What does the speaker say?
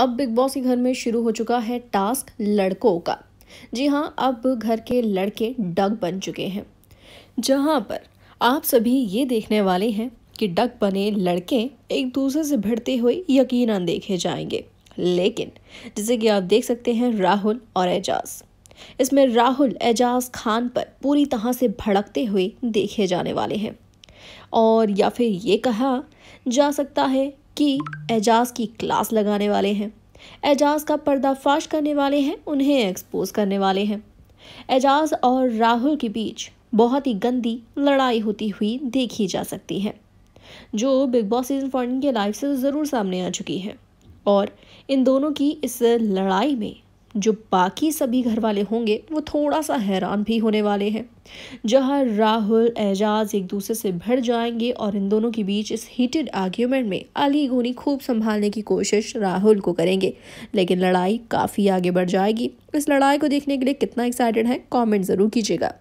अब big boss के घर में शुरू हो चुका है टास्क लड़कों का जी हाँ अब घर के लड़के डग बन चुके हैं जहाँ पर आप सभी ये देखने वाले हैं कि डग बने लड़के एक दूसरे से भिड़ते हुए यकीनन देखे जाएंगे लेकिन जैसे कि आप देख सकते हैं राहुल और एजाज इसमें राहुल एजाज खान पर पूरी तरह से भड़कते हुए देखे जाने वाले हैं और या फिर ये कहा जा सकता है कि एजाज की क्लास लगाने वाले हैं एजाज का पर्दाफाश करने वाले हैं उन्हें एक्सपोज करने वाले हैं एजाज और राहुल के बीच बहुत ही गंदी लड़ाई होती हुई देखी जा सकती है जो बिग बॉस सीजन फोर्टीन के लाइफ से ज़रूर सामने आ चुकी है और इन दोनों की इस लड़ाई में जो बाकी सभी घर वाले होंगे वो थोड़ा सा हैरान भी होने वाले हैं जहां राहुल एजाज एक दूसरे से भिड़ जाएंगे और इन दोनों के बीच इस हीटेड आर्ग्यूमेंट में अली गोनी खूब संभालने की कोशिश राहुल को करेंगे लेकिन लड़ाई काफ़ी आगे बढ़ जाएगी इस लड़ाई को देखने के लिए कितना एक्साइटेड है कॉमेंट ज़रूर कीजिएगा